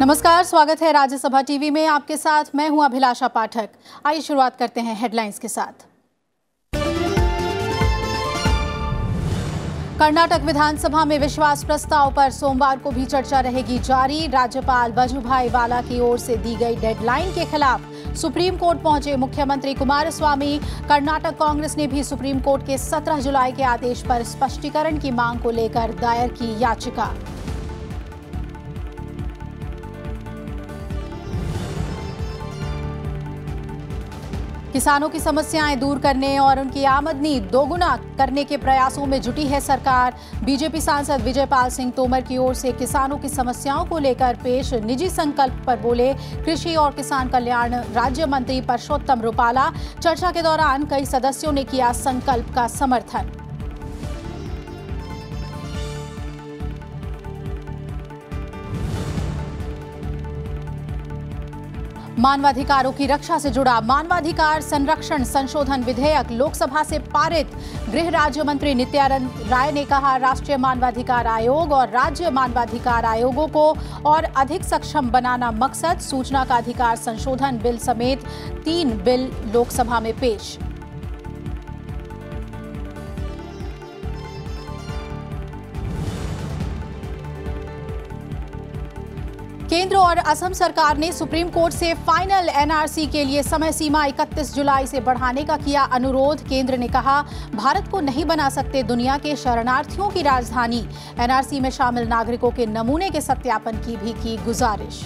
नमस्कार स्वागत है राज्यसभा टीवी में आपके साथ मैं हूं अभिलाषा पाठक आइए शुरुआत करते हैं हेडलाइंस के साथ कर्नाटक विधानसभा में विश्वास प्रस्ताव पर सोमवार को भी चर्चा रहेगी जारी राज्यपाल वजूभाई वाला की ओर से दी गई डेडलाइन के खिलाफ सुप्रीम कोर्ट पहुंचे मुख्यमंत्री कुमारस्वामी कर्नाटक कांग्रेस ने भी सुप्रीम कोर्ट के 17 जुलाई के आदेश पर स्पष्टीकरण की मांग को लेकर दायर की याचिका किसानों की समस्याएं दूर करने और उनकी आमदनी दोगुना करने के प्रयासों में जुटी है सरकार बीजेपी सांसद विजयपाल सिंह तोमर की ओर से किसानों की समस्याओं को लेकर पेश निजी संकल्प पर बोले कृषि और किसान कल्याण राज्य मंत्री परसोत्तम रूपाला चर्चा के दौरान कई सदस्यों ने किया संकल्प का समर्थन मानवाधिकारों की रक्षा से जुड़ा मानवाधिकार संरक्षण संशोधन विधेयक लोकसभा से पारित गृह राज्य मंत्री नित्यानंद राय ने कहा राष्ट्रीय मानवाधिकार आयोग और राज्य मानवाधिकार आयोगों को और अधिक सक्षम बनाना मकसद सूचना का अधिकार संशोधन बिल समेत तीन बिल लोकसभा में पेश केंद्र और असम सरकार ने सुप्रीम कोर्ट से फाइनल एनआरसी के लिए समय सीमा 31 जुलाई से बढ़ाने का किया अनुरोध केंद्र ने कहा भारत को नहीं बना सकते दुनिया के शरणार्थियों की राजधानी एनआरसी में शामिल नागरिकों के नमूने के सत्यापन की भी की गुजारिश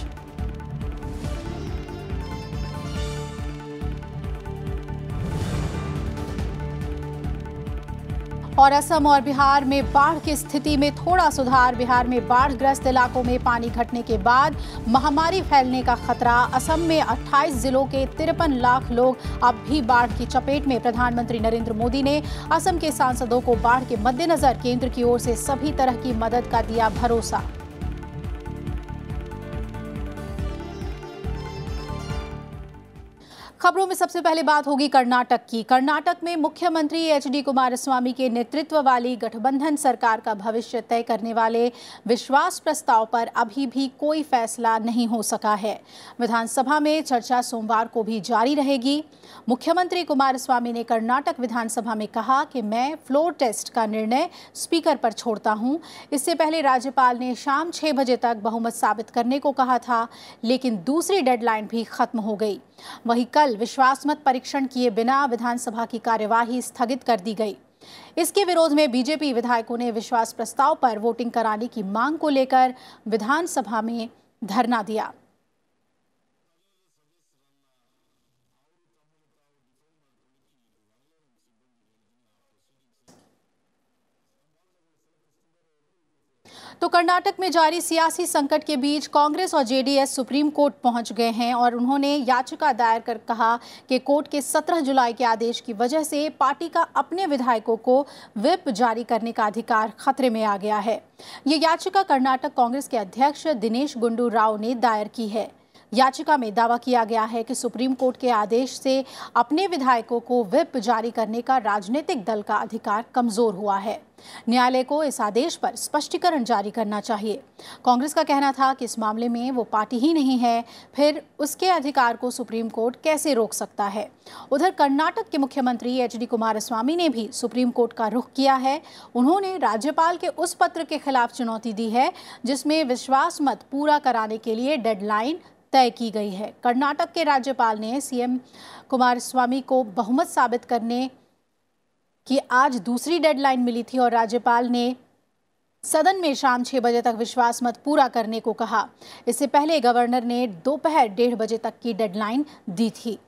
और असम और बिहार में बाढ़ की स्थिति में थोड़ा सुधार बिहार में बाढ़ ग्रस्त इलाकों में पानी घटने के बाद महामारी फैलने का खतरा असम में 28 जिलों के तिरपन लाख लोग अब भी बाढ़ की चपेट में प्रधानमंत्री नरेंद्र मोदी ने असम के सांसदों को बाढ़ के मद्देनजर केंद्र की ओर से सभी तरह की मदद का दिया भरोसा खबरों में सबसे पहले बात होगी कर्नाटक की कर्नाटक में मुख्यमंत्री एच डी कुमारस्वामी के नेतृत्व वाली गठबंधन सरकार का भविष्य तय करने वाले विश्वास प्रस्ताव पर अभी भी कोई फैसला नहीं हो सका है विधानसभा में चर्चा सोमवार को भी जारी रहेगी मुख्यमंत्री कुमारस्वामी ने कर्नाटक विधानसभा में कहा कि मैं फ्लोर टेस्ट का निर्णय स्पीकर पर छोड़ता हूं इससे पहले राज्यपाल ने शाम छह बजे तक बहुमत साबित करने को कहा था लेकिन दूसरी डेडलाइन भी खत्म हो गई वही कल कल विश्वासमत परीक्षण किए बिना विधानसभा की कार्यवाही स्थगित कर दी गई इसके विरोध में बीजेपी विधायकों ने विश्वास प्रस्ताव पर वोटिंग कराने की मांग को लेकर विधानसभा में धरना दिया तो कर्नाटक में जारी सियासी संकट के बीच कांग्रेस और जेडीएस सुप्रीम कोर्ट पहुंच गए हैं और उन्होंने याचिका दायर कर कहा कि कोर्ट के 17 जुलाई के आदेश की वजह से पार्टी का अपने विधायकों को विप जारी करने का अधिकार खतरे में आ गया है ये याचिका कर्नाटक कांग्रेस के अध्यक्ष दिनेश गुंडू राव ने दायर की है याचिका में दावा किया गया है कि सुप्रीम कोर्ट के आदेश से अपने विधायकों को विप जारी करने का राजनीतिक दल का अधिकार कमजोर हुआ है न्यायालय को इस आदेश पर स्पष्टीकरण जारी करना चाहिए कांग्रेस का कहना था कि इस मामले में वो पार्टी ही नहीं है फिर उसके अधिकार को सुप्रीम कोर्ट कैसे रोक सकता है उधर कर्नाटक के मुख्यमंत्री एच डी कुमारस्वामी ने भी सुप्रीम कोर्ट का रुख किया है उन्होंने राज्यपाल के उस पत्र के खिलाफ चुनौती दी है जिसमें विश्वास मत पूरा कराने के लिए डेडलाइन तय की गई है कर्नाटक के राज्यपाल ने सीएम कुमार स्वामी को बहुमत साबित करने की आज दूसरी डेडलाइन मिली थी और राज्यपाल ने सदन में शाम छह बजे तक विश्वास मत पूरा करने को कहा इससे पहले गवर्नर ने दोपहर डेढ़ बजे तक की डेडलाइन दी थी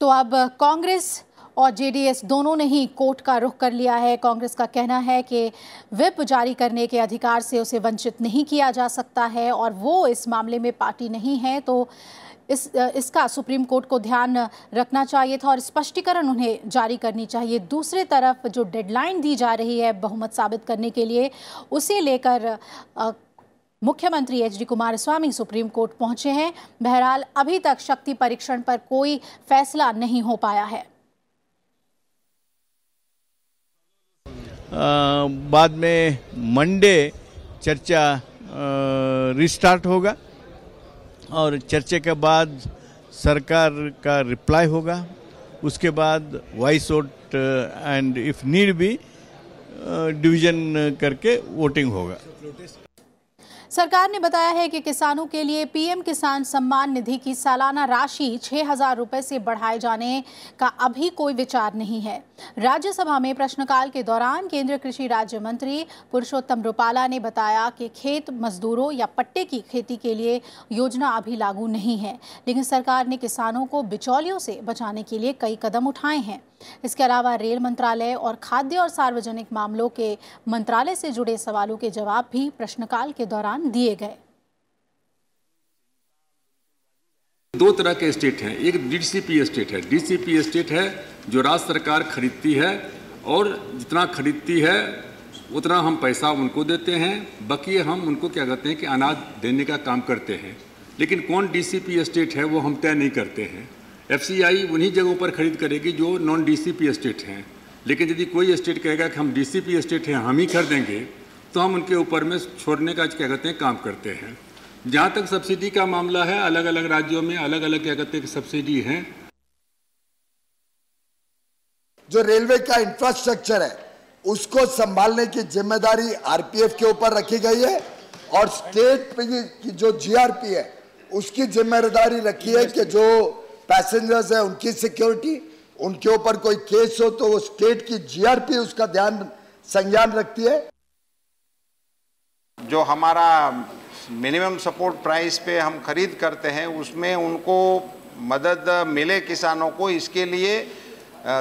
तो अब कांग्रेस और जेडीएस दोनों ने ही कोर्ट का रुख कर लिया है कांग्रेस का कहना है कि विप जारी करने के अधिकार से उसे वंचित नहीं किया जा सकता है और वो इस मामले में पार्टी नहीं है तो इस इसका सुप्रीम कोर्ट को ध्यान रखना चाहिए था और स्पष्टीकरण उन्हें जारी करनी चाहिए दूसरी तरफ जो डेडलाइन दी जा रही है बहुमत साबित करने के लिए उसे लेकर मुख्यमंत्री H D Kumaraswamy supreme court पहुंचे हैं बहरहाल अभी तक शक्ति परीक्षण पर कोई फैसला नहीं हो पाया है बाद में मंडे चर्चा रिस्टार्ट होगा और चर्चे के बाद सरकार का रिप्लाई होगा उसके बाद voice vote and if need भी डिवीजन करके वोटिंग होगा अच्छा, सरकार ने बताया है कि किसानों के लिए पीएम किसान सम्मान निधि की सालाना राशि छह हजार रुपये से बढ़ाए जाने का अभी कोई विचार नहीं है राज्यसभा में प्रश्नकाल के दौरान केंद्रीय कृषि राज्य मंत्री पुरुषोत्तम रूपाला ने बताया कि खेत मजदूरों या पट्टे की खेती के लिए योजना अभी लागू नहीं है लेकिन सरकार ने किसानों को बिचौलियों से बचाने के लिए कई कदम उठाए हैं इसके अलावा रेल मंत्रालय और खाद्य और सार्वजनिक मामलों के मंत्रालय से जुड़े सवालों के जवाब भी प्रश्नकाल के दौरान दिए गए दो तरह के स्टेट हैं एक डीसीपी स्टेट है डीसीपी स्टेट है जो राज्य सरकार खरीदती है और जितना खरीदती है उतना हम पैसा उनको देते हैं बाकी हम उनको क्या कहते हैं कि अनाज देने का काम करते हैं लेकिन कौन डीसीपी स्टेट है वो हम तय नहीं करते हैं एफसीआई उन्हीं जगहों पर खरीद करेगी जो नॉन डीसीपी स्टेट हैं लेकिन यदि कोई स्टेट कहेगा कि हम डीसीपी स्टेट हैं हम ही खरीदेंगे तो हम उनके ऊपर में छोड़ने का क्या कहते हैं काम करते हैं जहाँ तक सब्सिडी का मामला है अलग अलग राज्यों में अलग अलग क्या कहते हैं सब्सिडी हैं जो रेलवे का इंफ्रास्ट्रक्चर है उसको संभालने की जिम्मेदारी आरपीएफ के ऊपर रखी गई है और स्टेट की जो जीआरपी है उसकी जिम्मेदारी रखी है कि जो पैसेंजर्स हैं उनकी सिक्योरिटी उनके ऊपर कोई केस हो तो वो स्टेट की जीआरपी उसका ध्यान संज्ञान रखती है जो हमारा मिनिमम सपोर्ट प्राइस पे हम खरीद करते हैं उसमें उनको मदद मिले किसानों को इसके लिए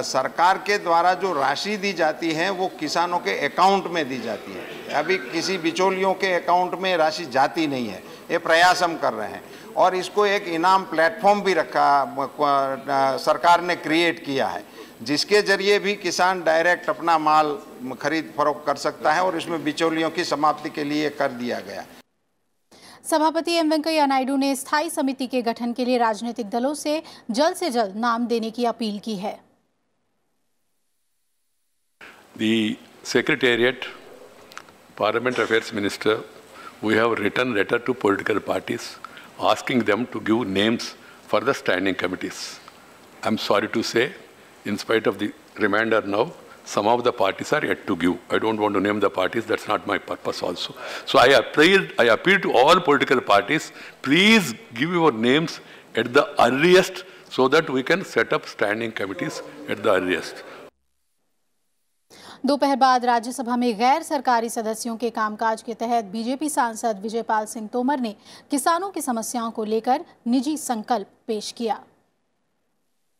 सरकार के द्वारा जो राशि दी जाती है वो किसानों के अकाउंट में दी जाती है अभी किसी बिचौलियों के अकाउंट में राशि जाती नहीं है ये प्रयास हम कर रहे हैं और इसको एक इनाम प्लेटफॉर्म भी रखा सरकार ने क्रिएट किया है जिसके जरिए भी किसान डायरेक्ट अपना माल खरीद फरोख कर सकता है और इसमें बिचौलियों की समाप्ति के लिए कर दिया गया सभापति एम वेंकैया नायडू ने स्थायी समिति के गठन के लिए राजनीतिक दलों से जल्द से जल्द नाम देने की अपील की है The Secretariat, Parliament Affairs Minister, we have written letter to political parties asking them to give names for the standing committees. I'm sorry to say, in spite of the reminder now, some of the parties are yet to give. I don't want to name the parties, that's not my purpose also. So I appeal, I appeal to all political parties, please give your names at the earliest so that we can set up standing committees at the earliest. दोपहर बाद राज्यसभा में गैर सरकारी सदस्यों के कामकाज के तहत बीजेपी सांसद विजयपाल सिंह तोमर ने किसानों की समस्याओं को लेकर निजी संकल्प पेश किया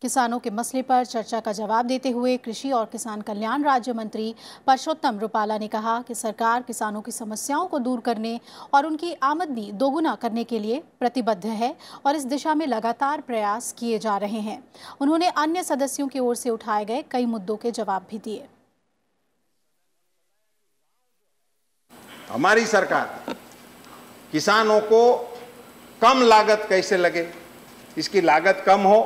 किसानों के मसले पर चर्चा का जवाब देते हुए कृषि और किसान कल्याण राज्य मंत्री परषोत्तम रूपाला ने कहा कि सरकार किसानों की समस्याओं को दूर करने और उनकी आमदनी दोगुना करने के लिए प्रतिबद्ध है और इस दिशा में लगातार प्रयास किए जा रहे हैं उन्होंने अन्य सदस्यों की ओर से उठाए गए कई मुद्दों के जवाब भी दिए हमारी सरकार किसानों को कम लागत कैसे लगे इसकी लागत कम हो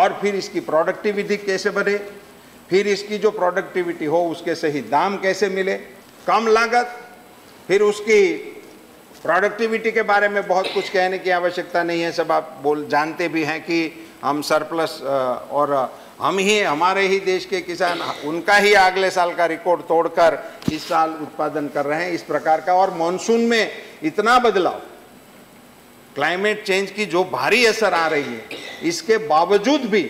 और फिर इसकी प्रोडक्टिविटी कैसे बढ़े फिर इसकी जो प्रोडक्टिविटी हो उसके सही दाम कैसे मिले कम लागत फिर उसकी प्रोडक्टिविटी के बारे में बहुत कुछ कहने की आवश्यकता नहीं है सब आप बोल जानते भी हैं कि हम सरप्लस और हम ही हमारे ही देश के किसान उनका ही अगले साल का रिकॉर्ड तोड़कर इस साल उत्पादन कर रहे हैं इस प्रकार का और मानसून में इतना बदलाव क्लाइमेट चेंज की जो भारी असर आ रही है इसके बावजूद भी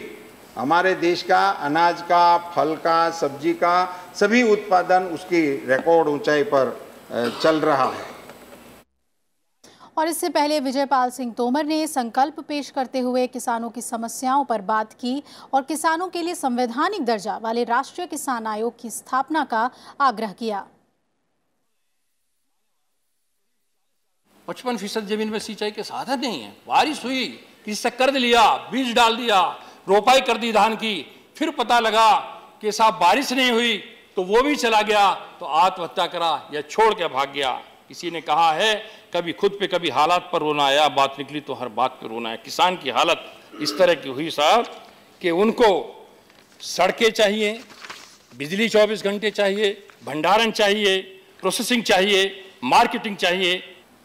हमारे देश का अनाज का फल का सब्जी का सभी उत्पादन उसकी रिकॉर्ड ऊंचाई पर चल रहा है और इससे पहले विजयपाल सिंह तोमर ने संकल्प पेश करते हुए किसानों की समस्याओं पर बात की और किसानों के लिए संवैधानिक दर्जा वाले राष्ट्रीय किसान आयोग की स्थापना का आग्रह किया पचपन फीसद जमीन में सिंचाई के साधन नहीं है बारिश हुई किसी से कर्ज लिया बीज डाल दिया रोपाई कर दी धान की फिर पता लगा कि साहब बारिश नहीं हुई तो वो भी चला गया तो आत्महत्या करा या छोड़ के भाग गया किसी ने कहा है कभी खुद पे कभी हालात पर रोना आया बात निकली तो हर बात पे रोना है किसान की हालत इस तरह की हुई साहब कि उनको सड़कें चाहिए बिजली 24 घंटे चाहिए भंडारण चाहिए प्रोसेसिंग चाहिए मार्केटिंग चाहिए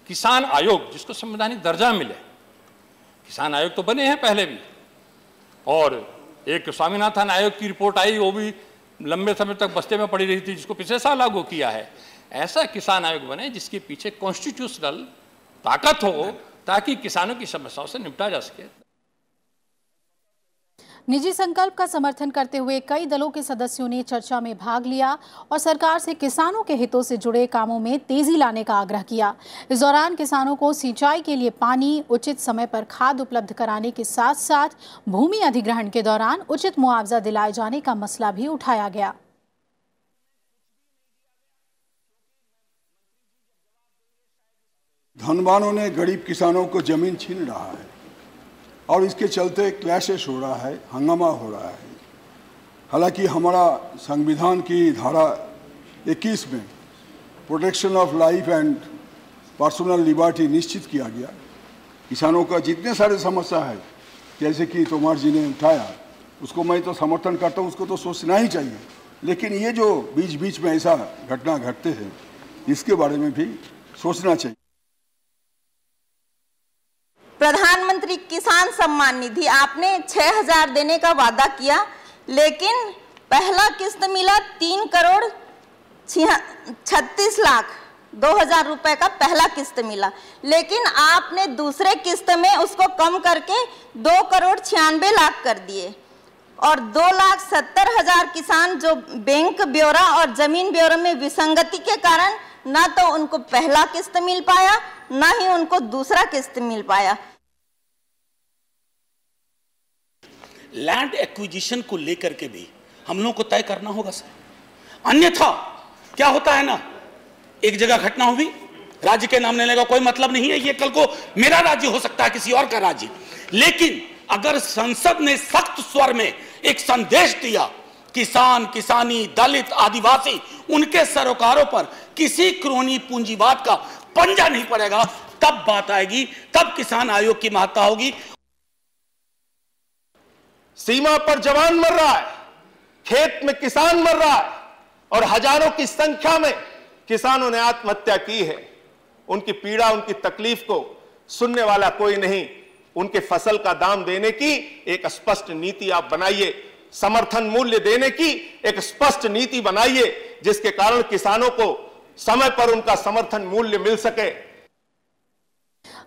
किसान आयोग जिसको संवैधानिक दर्जा मिले किसान आयोग तो बने हैं पहले भी और एक स्वामीनाथन आयोग की रिपोर्ट आई वो भी लंबे समय तक बस्ते में पड़ी रही थी जिसको पिछले साल लागू किया है ऐसा किसान आयोग बने जिसके पीछे कॉन्स्टिट्यूशनल ताकत हो ताकि किसानों की समस्याओं से निपटा जा सके निजी संकल्प का समर्थन करते हुए कई दलों के सदस्यों ने चर्चा में भाग लिया और सरकार से किसानों के हितों से जुड़े कामों में तेजी लाने का आग्रह किया इस दौरान किसानों को सिंचाई के लिए पानी उचित समय पर खाद उपलब्ध कराने के साथ साथ भूमि अधिग्रहण के दौरान उचित मुआवजा दिलाए जाने का मसला भी उठाया गया धनवानों ने गरीब किसानों को जमीन छीन रहा है और इसके चलते क्लैशेस हो रहा है हंगामा हो रहा है हालांकि हमारा संविधान की धारा 21 में protection of life and personal liberty निश्चित किया गया किसानों का जितने सारे समस्या है जैसे कि तोमर जी ने उठाया उसको मैं तो समर्थन करता हूँ उसको तो सोचना ही चाहिए लेकिन ये जो बीच बीच में ऐसा घटना घटते हैं इसके बारे में भी सोचना चाहिए प्रधानमंत्री किसान सम्मान निधि आपने 6000 देने का वादा किया लेकिन पहला किस्त मिला तीन करोड़ छत्तीस लाख दो हजार रुपये का पहला किस्त मिला लेकिन आपने दूसरे किस्त में उसको कम करके दो करोड़ छियानबे लाख कर दिए और दो लाख सत्तर हजार किसान जो बैंक ब्यौरा और जमीन ब्यौरा में विसंगति के कारण ना तो उनको पहला किस्त मिल पाया ना ही उनको दूसरा किस्त मिल पाया लैंड एक्विजिशन को लेकर के भी हम लोगों को तय करना होगा सर अन्यथा क्या होता है ना एक जगह घटना होगी राज्य के नाम लेने का कोई मतलब नहीं है ये कल को मेरा राज्य हो सकता है किसी और का राज्य लेकिन अगर संसद ने सख्त स्वर में एक संदेश दिया किसान किसानी दलित आदिवासी उनके सरोकारों पर किसी क्रोनी पूंजीवाद का पंजा नहीं पड़ेगा तब बात आएगी तब किसान आयोग की महत्ता होगी सीमा पर जवान मर रहा है खेत में किसान मर रहा है और हजारों की संख्या में किसानों ने आत्महत्या की है उनकी पीड़ा उनकी तकलीफ को सुनने वाला कोई नहीं उनके फसल का दाम देने की एक स्पष्ट नीति आप बनाइए समर्थन मूल्य देने की एक स्पष्ट नीति बनाइए जिसके कारण किसानों को समय पर उनका समर्थन मूल्य मिल सके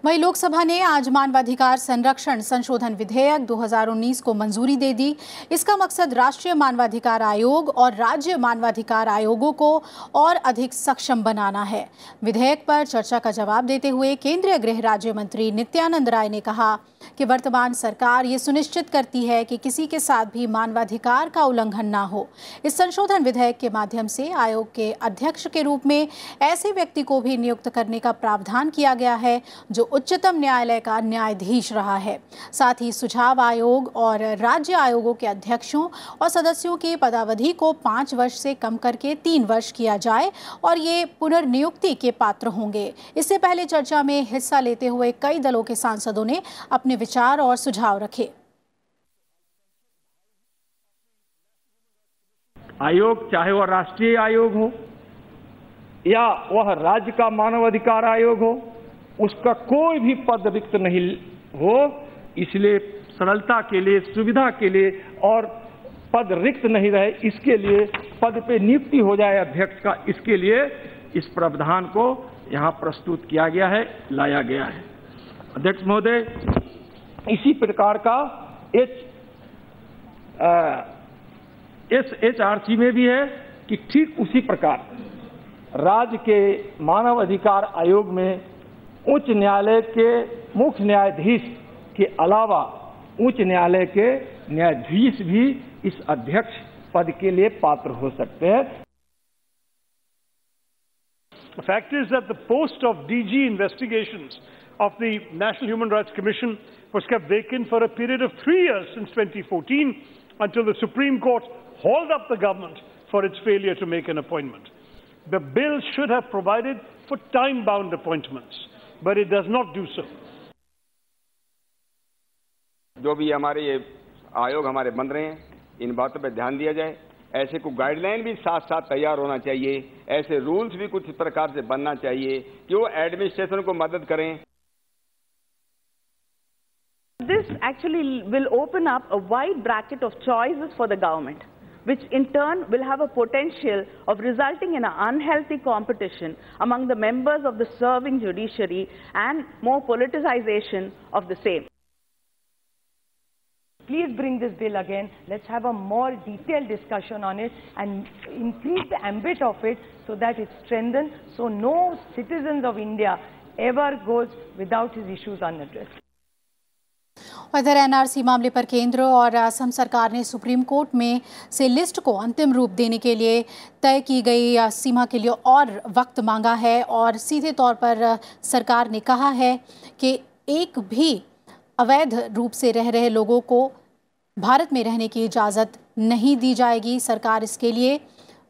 वहीं लोकसभा ने आज मानवाधिकार संरक्षण संशोधन विधेयक 2019 को मंजूरी दे दी इसका मकसद राष्ट्रीय मानवाधिकार आयोग और राज्य मानवाधिकार आयोगों को और अधिक सक्षम बनाना है विधेयक पर चर्चा का जवाब देते हुए केंद्रीय गृह राज्य मंत्री नित्यानंद राय ने कहा कि वर्तमान सरकार ये सुनिश्चित करती है कि किसी के साथ भी मानवाधिकार का उल्लंघन ना हो इस संशोधन विधेयक के माध्यम से आयोग के अध्यक्ष के रूप में ऐसे व्यक्ति को भी नियुक्त करने का प्रावधान किया गया है जो उच्चतम न्यायालय का न्यायाधीश रहा है साथ ही सुझाव आयोग और राज्य आयोगों के अध्यक्षों और सदस्यों की पदावधि को पाँच वर्ष से कम करके तीन वर्ष किया जाए और ये पुनर्नियुक्ति के पात्र होंगे इससे पहले चर्चा में हिस्सा लेते हुए कई दलों के सांसदों ने अपने विचार और सुझाव रखे आयोग चाहे वह राष्ट्रीय आयोग हो या वह राज्य का मानव अधिकार आयोग हो उसका कोई भी पद रिक्त नहीं हो इसलिए सरलता के लिए सुविधा के लिए और पद रिक्त नहीं रहे इसके लिए पद पे नियुक्ति हो जाए अध्यक्ष का इसके लिए इस प्रावधान को यहाँ प्रस्तुत किया गया है लाया गया है अध्यक्ष महोदय इसी प्रकार का H S H R C में भी है कि ठीक उसी प्रकार राज्य के मानव अधिकार आयोग में उच्च न्यायालय के मुख्य न्यायाधीश के अलावा उच्च न्यायालय के न्यायाधीश भी इस अध्यक्ष पद के लिए पात्र हो सकते हैं The fact is that the post of DG investigations of the National Human Rights Commission was kept vacant for a period of three years since 2014 until the Supreme Court hauled up the government for its failure to make an appointment. The bill should have provided for time-bound appointments. but it does not do so. जो भी हमारे ये आयोग हमारे बन रहे हैं इन बातों पर ध्यान दिया जाए ऐसे को गाइडलाइन भी साथ साथ तैयार होना चाहिए ऐसे रूल्स भी कुछ प्रकार से बनना चाहिए कि वो एडमिनिस्ट्रेशन को मदद करें this actually will open up a wide bracket of choices for the government which in turn will have a potential of resulting in an unhealthy competition among the members of the serving judiciary and more politicization of the same. Please bring this bill again. Let's have a more detailed discussion on it and increase the ambit of it so that it's strengthened so no citizens of India ever goes without his issues unaddressed. उधर NRC मामले पर केंद्र और असम सरकार ने supreme court में से list को अंतिम रूप देने के लिए तय की गई सीमा के लिए और वक्त मांगा है और सीधे तौर पर सरकार ने कहा है कि एक भी अवैध रूप से रह रहे लोगों को भारत में रहने की इजाज़त नहीं दी जाएगी सरकार इसके लिए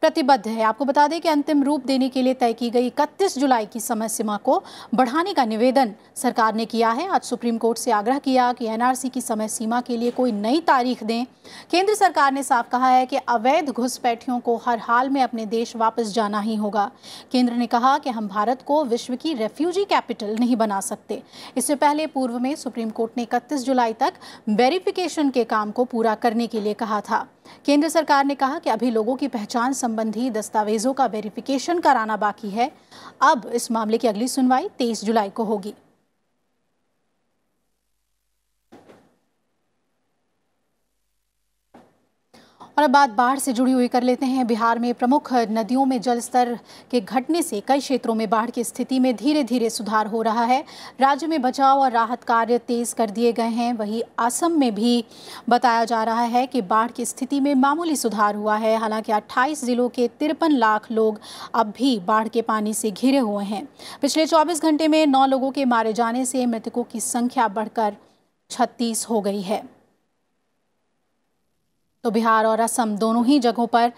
प्रतिबद्ध है आपको बता दें कि अंतिम रूप देने के लिए तय की गई इकतीस जुलाई की समय सीमा को बढ़ाने का निवेदन सरकार ने किया है आज सुप्रीम कोर्ट से आग्रह किया कि एनआरसी की समय सीमा के लिए कोई नई तारीख दें केंद्र सरकार ने साफ कहा है कि अवैध घुसपैठियों को हर हाल में अपने देश वापस जाना ही होगा केंद्र ने कहा कि हम भारत को विश्व की रेफ्यूजी कैपिटल नहीं बना सकते इससे पहले पूर्व में सुप्रीम कोर्ट ने इकतीस जुलाई तक वेरिफिकेशन के काम को पूरा करने के लिए कहा था केंद्र सरकार ने कहा कि अभी लोगों की पहचान संबंधी दस्तावेजों का वेरिफिकेशन कराना बाकी है अब इस मामले की अगली सुनवाई 23 जुलाई को होगी और अब बात बाढ़ से जुड़ी हुई कर लेते हैं बिहार में प्रमुख नदियों में जलस्तर के घटने से कई क्षेत्रों में बाढ़ की स्थिति में धीरे धीरे सुधार हो रहा है राज्य में बचाव और राहत कार्य तेज कर दिए गए हैं वहीं असम में भी बताया जा रहा है कि बाढ़ की स्थिति में मामूली सुधार हुआ है हालांकि अट्ठाईस जिलों के तिरपन लाख लोग अब भी बाढ़ के पानी से घिरे हुए हैं पिछले चौबीस घंटे में नौ लोगों के मारे जाने से मृतकों की संख्या बढ़कर छत्तीस हो गई है तो बिहार और असम दोनों ही जगहों पर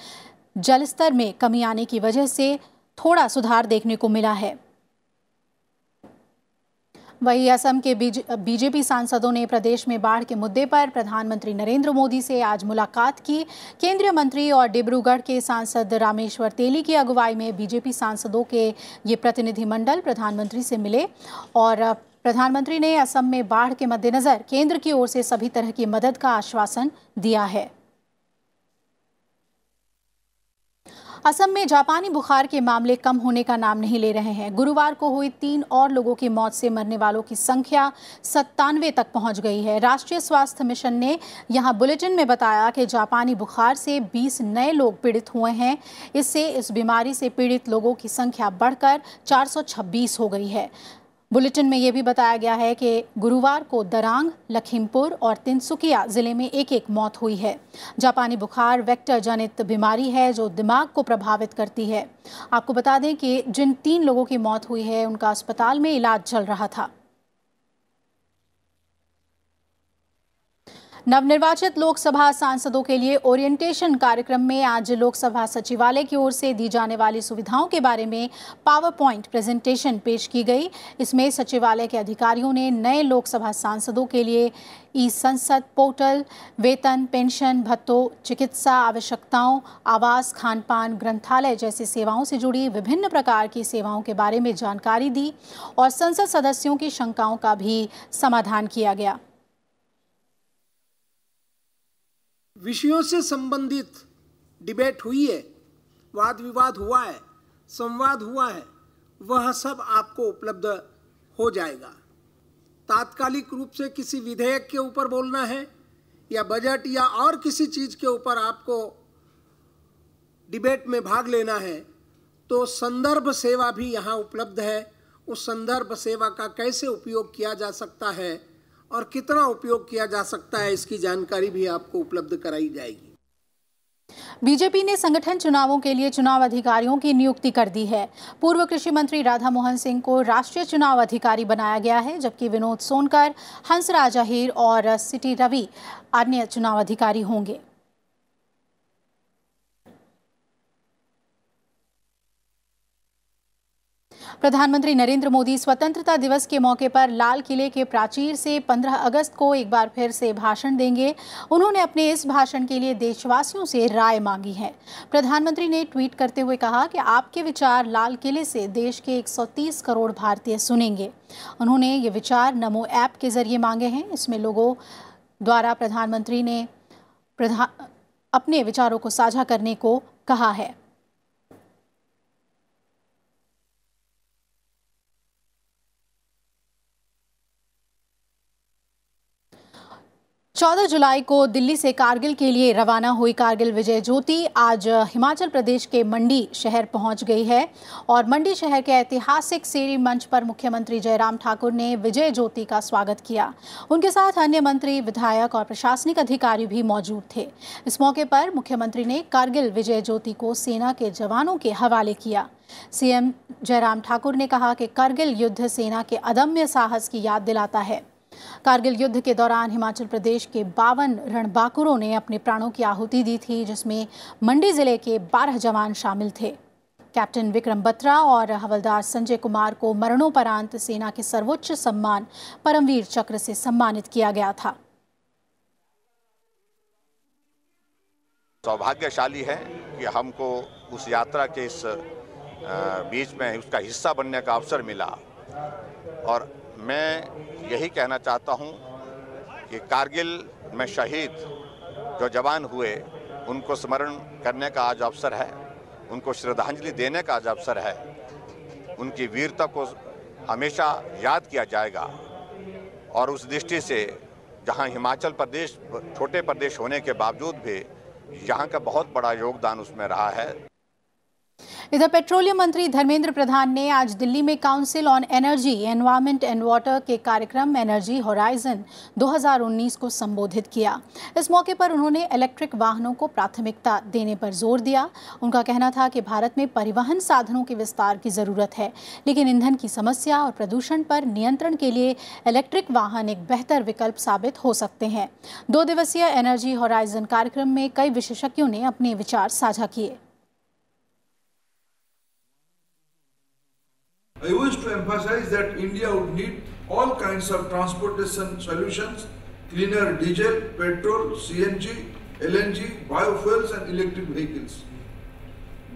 जलस्तर में कमी आने की वजह से थोड़ा सुधार देखने को मिला है वहीं असम के बीजेपी सांसदों ने प्रदेश में बाढ़ के मुद्दे पर प्रधानमंत्री नरेंद्र मोदी से आज मुलाकात की केंद्रीय मंत्री और डिब्रूगढ़ के सांसद रामेश्वर तेली की अगुवाई में बीजेपी सांसदों के ये प्रतिनिधिमंडल प्रधानमंत्री से मिले और प्रधानमंत्री ने असम में बाढ़ के मद्देनज़र केंद्र की ओर से सभी तरह की मदद का आश्वासन दिया है असम में जापानी बुखार के मामले कम होने का नाम नहीं ले रहे हैं गुरुवार को हुई तीन और लोगों की मौत से मरने वालों की संख्या सत्तानवे तक पहुंच गई है राष्ट्रीय स्वास्थ्य मिशन ने यहां बुलेटिन में बताया कि जापानी बुखार से 20 नए लोग पीड़ित हुए हैं इससे इस बीमारी से पीड़ित लोगों की संख्या बढ़कर चार हो गई है बुलेटिन में यह भी बताया गया है कि गुरुवार को दरांग लखीमपुर और तिनसुकिया जिले में एक एक मौत हुई है जापानी बुखार वेक्टर जनित बीमारी है जो दिमाग को प्रभावित करती है आपको बता दें कि जिन तीन लोगों की मौत हुई है उनका अस्पताल में इलाज चल रहा था नवनिर्वाचित लोकसभा सांसदों के लिए ओरिएंटेशन कार्यक्रम में आज लोकसभा सचिवालय की ओर से दी जाने वाली सुविधाओं के बारे में पावर पॉइंट प्रेजेंटेशन पेश की गई इसमें सचिवालय के अधिकारियों ने नए लोकसभा सांसदों के लिए ई संसद पोर्टल वेतन पेंशन भत्तों चिकित्सा आवश्यकताओं आवास खान पान ग्रंथालय जैसी सेवाओं से जुड़ी विभिन्न प्रकार की सेवाओं के बारे में जानकारी दी और संसद सदस्यों की शंकाओं का भी समाधान किया गया विषयों से संबंधित डिबेट हुई है वाद विवाद हुआ है संवाद हुआ है वह सब आपको उपलब्ध हो जाएगा तात्कालिक रूप से किसी विधेयक के ऊपर बोलना है या बजट या और किसी चीज़ के ऊपर आपको डिबेट में भाग लेना है तो संदर्भ सेवा भी यहाँ उपलब्ध है उस संदर्भ सेवा का कैसे उपयोग किया जा सकता है और कितना उपयोग किया जा सकता है इसकी जानकारी भी आपको उपलब्ध कराई जाएगी बीजेपी ने संगठन चुनावों के लिए चुनाव अधिकारियों की नियुक्ति कर दी है पूर्व कृषि मंत्री राधा मोहन सिंह को राष्ट्रीय चुनाव अधिकारी बनाया गया है जबकि विनोद सोनकर हंसराज अहिर और सिटी रवि अन्य चुनाव अधिकारी होंगे प्रधानमंत्री नरेंद्र मोदी स्वतंत्रता दिवस के मौके पर लाल किले के प्राचीर से 15 अगस्त को एक बार फिर से भाषण देंगे उन्होंने अपने इस भाषण के लिए देशवासियों से राय मांगी है प्रधानमंत्री ने ट्वीट करते हुए कहा कि आपके विचार लाल किले से देश के 130 करोड़ भारतीय सुनेंगे उन्होंने ये विचार नमो ऐप के जरिए मांगे हैं इसमें लोगों द्वारा प्रधानमंत्री ने प्रधान अपने विचारों को साझा करने को कहा है 14 जुलाई को दिल्ली से कारगिल के लिए रवाना हुई कारगिल विजय ज्योति आज हिमाचल प्रदेश के मंडी शहर पहुंच गई है और मंडी शहर के ऐतिहासिक सेरी मंच पर मुख्यमंत्री जयराम ठाकुर ने विजय ज्योति का स्वागत किया उनके साथ अन्य मंत्री विधायक और प्रशासनिक अधिकारी भी मौजूद थे इस मौके पर मुख्यमंत्री ने कारगिल विजय ज्योति को सेना के जवानों के हवाले किया सीएम जयराम ठाकुर ने कहा कि कारगिल युद्ध सेना के अदम्य साहस की याद दिलाता है कारगिल युद्ध के दौरान हिमाचल प्रदेश के बावन रणबांकुरों ने अपने प्राणों की आहुति दी थी जिसमें मंडी जिले के बारह जवान शामिल थे कैप्टन विक्रम बत्रा और हवलदार संजय कुमार को मरणोपरांत सेना के सर्वोच्च सम्मान परमवीर चक्र से सम्मानित किया गया था सौभाग्यशाली है कि हमको उस यात्रा के इस बीच में उसका हिस्सा बनने का अवसर मिला और मैं यही कहना चाहता हूं कि कारगिल में शहीद जो जवान हुए उनको स्मरण करने का आज अवसर है उनको श्रद्धांजलि देने का आज अवसर है उनकी वीरता को हमेशा याद किया जाएगा और उस दृष्टि से जहां हिमाचल प्रदेश छोटे प्रदेश होने के बावजूद भी यहाँ का बहुत बड़ा योगदान उसमें रहा है इधर पेट्रोलियम मंत्री धर्मेंद्र प्रधान ने आज दिल्ली में council on energy environment and water के कार्यक्रम एनर्जी होराइजन 2019 को संबोधित किया इस मौके पर उन्होंने इलेक्ट्रिक वाहनों को प्राथमिकता देने पर जोर दिया उनका कहना था कि भारत में परिवहन साधनों के विस्तार की ज़रूरत है लेकिन ईंधन की समस्या और प्रदूषण पर नियंत्रण के लिए इलेक्ट्रिक वाहन एक बेहतर विकल्प साबित हो सकते हैं दो दिवसीय एनर्जी होराइजन कार्यक्रम में कई विशेषज्ञों ने अपने विचार साझा किए I wish to emphasize that India would need all kinds of transportation solutions, cleaner diesel, petrol, CNG, LNG, biofuels and electric vehicles.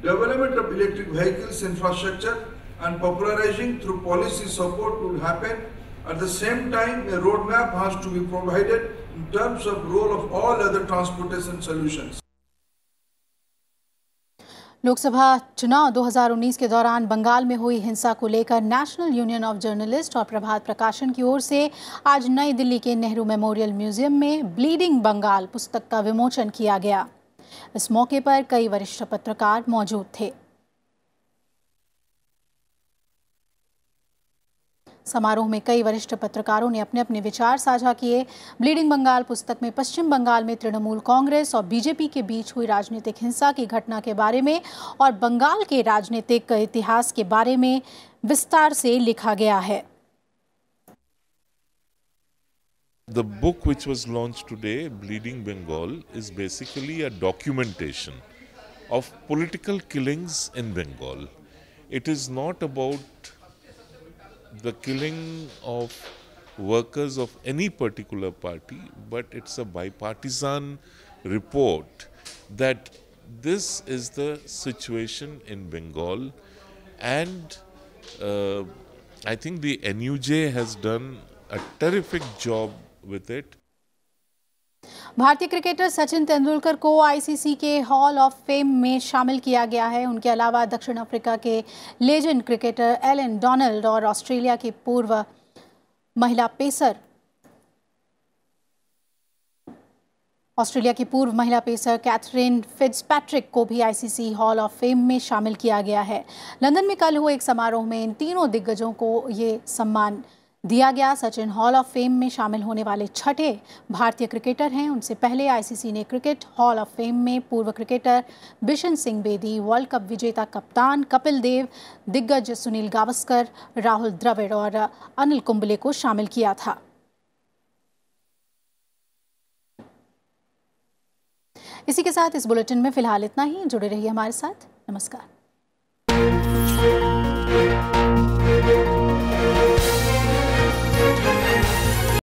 Development of electric vehicles infrastructure and popularizing through policy support would happen. At the same time, a roadmap has to be provided in terms of role of all other transportation solutions. Lok Sabha चुनाव 2019 के दौरान बंगाल में हुई हिंसा को लेकर national union of journalist और प्रभात प्रकाशन की ओर से आज नई दिल्ली के नेहरू मेमोरियल म्यूजियम में ब्लीडिंग बंगाल पुस्तक का विमोचन किया गया इस मौके पर कई वरिष्ठ पत्रकार मौजूद थे समारोह में कई वरिष्ठ पत्रकारों ने अपने अपने विचार साझा किए ब्लीडिंग बंगाल पुस्तक में पश्चिम बंगाल में तृणमूल कांग्रेस और बीजेपी के बीच हुई राजनीतिक हिंसा की घटना के बारे में और बंगाल के राजनीतिक इतिहास के बारे में विस्तार से लिखा गया है The book which was launched today, Bleeding Bengal, is basically a documentation of political killings in Bengal. It is not about the killing of workers of any particular party, but it's a bipartisan report that this is the situation in Bengal, and uh, I think the NUJ has done a terrific job with it. भारतीय cricketer Sachin Tendulkar को ICC के hall of fame में शामिल किया गया है उनके अलावा दक्षिण अफ्रीका के लेजेंड क्रिकेटर एलन डोनाल्ड और ऑस्ट्रेलिया के पूर्व महिला पेसर ऑस्ट्रेलिया की पूर्व महिला पेसर कैथरीन पैट्रिक को भी आईसीसी हॉल ऑफ फेम में शामिल किया गया है लंदन में कल हुए एक समारोह में इन तीनों दिग्गजों को ये सम्मान दिया गया सचिन हॉल ऑफ फेम में शामिल होने वाले छठे भारतीय क्रिकेटर हैं उनसे पहले आईसीसी ने क्रिकेट हॉल ऑफ फेम में पूर्व cricketer Bishan Singh Bedi world cup विजेता कप्तान कपिल देव दिग्गज सुनील गावस्कर राहुल द्रविड़ और अनिल कुंबले को शामिल किया था इसी के साथ इस बुलेटिन में फिलहाल इतना ही जुड़े रहिए हमारे साथ नमस्कार